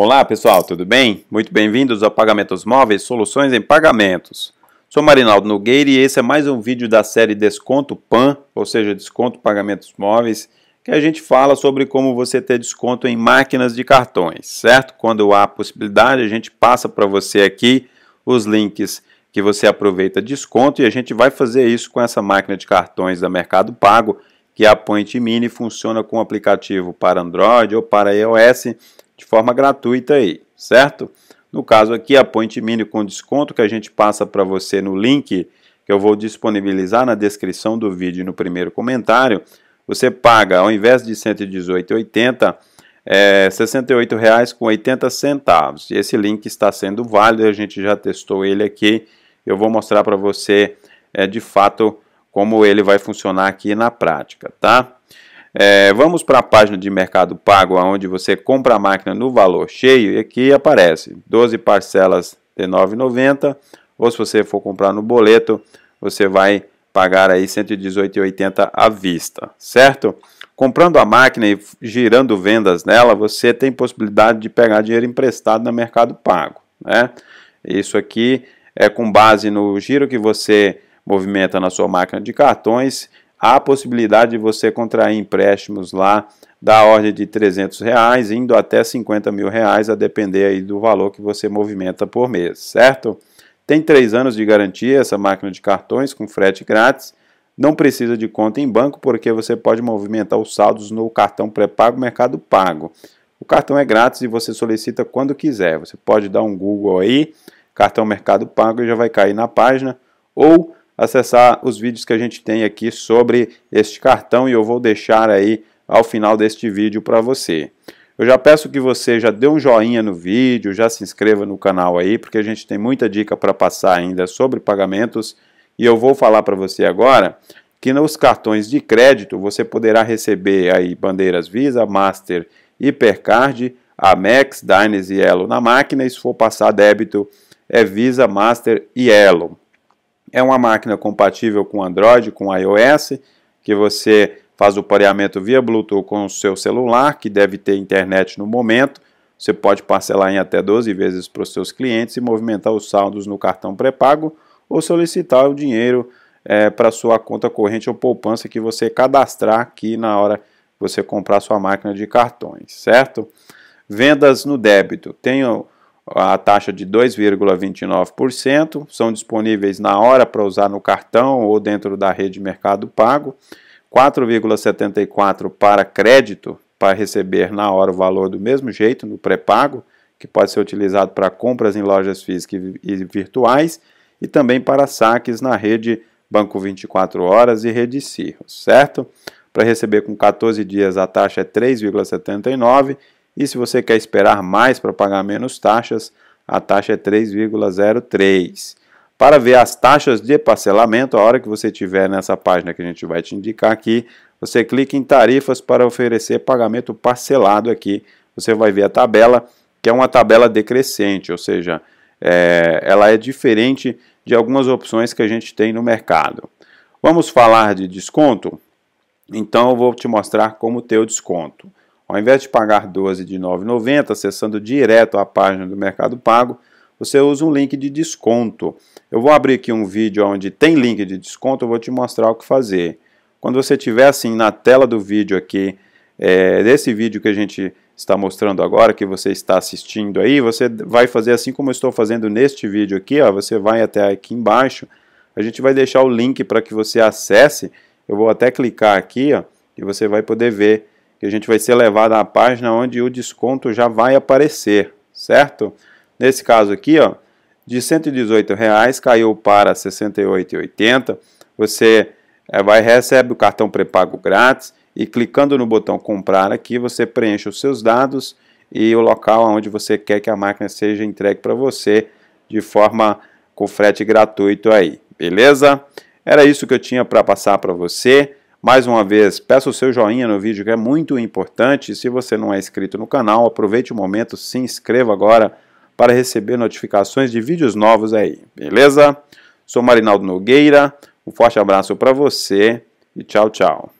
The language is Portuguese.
Olá pessoal, tudo bem? Muito bem-vindos ao Pagamentos Móveis Soluções em Pagamentos. Sou Marinaldo Nogueira e esse é mais um vídeo da série Desconto PAN, ou seja, Desconto Pagamentos Móveis, que a gente fala sobre como você ter desconto em máquinas de cartões, certo? Quando há possibilidade, a gente passa para você aqui os links que você aproveita desconto e a gente vai fazer isso com essa máquina de cartões da Mercado Pago, que é a Point Mini, funciona com aplicativo para Android ou para iOS de forma gratuita aí, certo? No caso aqui, a Point Mini com desconto que a gente passa para você no link que eu vou disponibilizar na descrição do vídeo e no primeiro comentário, você paga, ao invés de R$ 118,80, é, R$ 68,80. Esse link está sendo válido, a gente já testou ele aqui. Eu vou mostrar para você, é, de fato, como ele vai funcionar aqui na prática, tá? É, vamos para a página de Mercado Pago, onde você compra a máquina no valor cheio e aqui aparece 12 parcelas de 9,90 ou se você for comprar no boleto, você vai pagar aí 118,80 à vista, certo? Comprando a máquina e girando vendas nela, você tem possibilidade de pegar dinheiro emprestado no Mercado Pago, né? Isso aqui é com base no giro que você movimenta na sua máquina de cartões há a possibilidade de você contrair empréstimos lá da ordem de 300 reais, indo até 50 mil reais, a depender aí do valor que você movimenta por mês, certo? Tem três anos de garantia essa máquina de cartões com frete grátis. Não precisa de conta em banco porque você pode movimentar os saldos no cartão pré-pago Mercado Pago. O cartão é grátis e você solicita quando quiser. Você pode dar um Google aí, cartão Mercado Pago e já vai cair na página ou acessar os vídeos que a gente tem aqui sobre este cartão e eu vou deixar aí ao final deste vídeo para você. Eu já peço que você já dê um joinha no vídeo, já se inscreva no canal aí, porque a gente tem muita dica para passar ainda sobre pagamentos e eu vou falar para você agora que nos cartões de crédito você poderá receber aí bandeiras Visa, Master, Hipercard, Amex, Dines e Elo na máquina e se for passar débito é Visa, Master e Elo. É uma máquina compatível com Android, com iOS, que você faz o pareamento via Bluetooth com o seu celular, que deve ter internet no momento. Você pode parcelar em até 12 vezes para os seus clientes e movimentar os saldos no cartão pré-pago ou solicitar o dinheiro é, para sua conta corrente ou poupança que você cadastrar aqui na hora que você comprar sua máquina de cartões, certo? Vendas no débito. Tenho a taxa de 2,29%, são disponíveis na hora para usar no cartão ou dentro da rede Mercado Pago, 4,74% para crédito, para receber na hora o valor do mesmo jeito, no pré-pago, que pode ser utilizado para compras em lojas físicas e virtuais, e também para saques na rede Banco 24 Horas e Rede Cirros, certo? Para receber com 14 dias a taxa é 3,79%, e se você quer esperar mais para pagar menos taxas, a taxa é 3,03. Para ver as taxas de parcelamento, a hora que você estiver nessa página que a gente vai te indicar aqui, você clica em tarifas para oferecer pagamento parcelado aqui. Você vai ver a tabela, que é uma tabela decrescente, ou seja, é, ela é diferente de algumas opções que a gente tem no mercado. Vamos falar de desconto? Então eu vou te mostrar como ter o desconto. Ao invés de pagar 12 de acessando direto a página do Mercado Pago, você usa um link de desconto. Eu vou abrir aqui um vídeo onde tem link de desconto, eu vou te mostrar o que fazer. Quando você tiver assim na tela do vídeo aqui, é, desse vídeo que a gente está mostrando agora, que você está assistindo aí, você vai fazer assim como eu estou fazendo neste vídeo aqui, ó, você vai até aqui embaixo, a gente vai deixar o link para que você acesse, eu vou até clicar aqui ó, e você vai poder ver que a gente vai ser levado à página onde o desconto já vai aparecer, certo? Nesse caso aqui, ó, de R$ 118,00 caiu para R$ 68,80. Você eh, vai recebe o cartão pré-pago grátis e clicando no botão comprar aqui, você preenche os seus dados e o local onde você quer que a máquina seja entregue para você de forma com frete gratuito aí, beleza? Era isso que eu tinha para passar para você. Mais uma vez, peço o seu joinha no vídeo que é muito importante. Se você não é inscrito no canal, aproveite o momento, se inscreva agora para receber notificações de vídeos novos aí, beleza? Sou Marinaldo Nogueira, um forte abraço para você e tchau, tchau.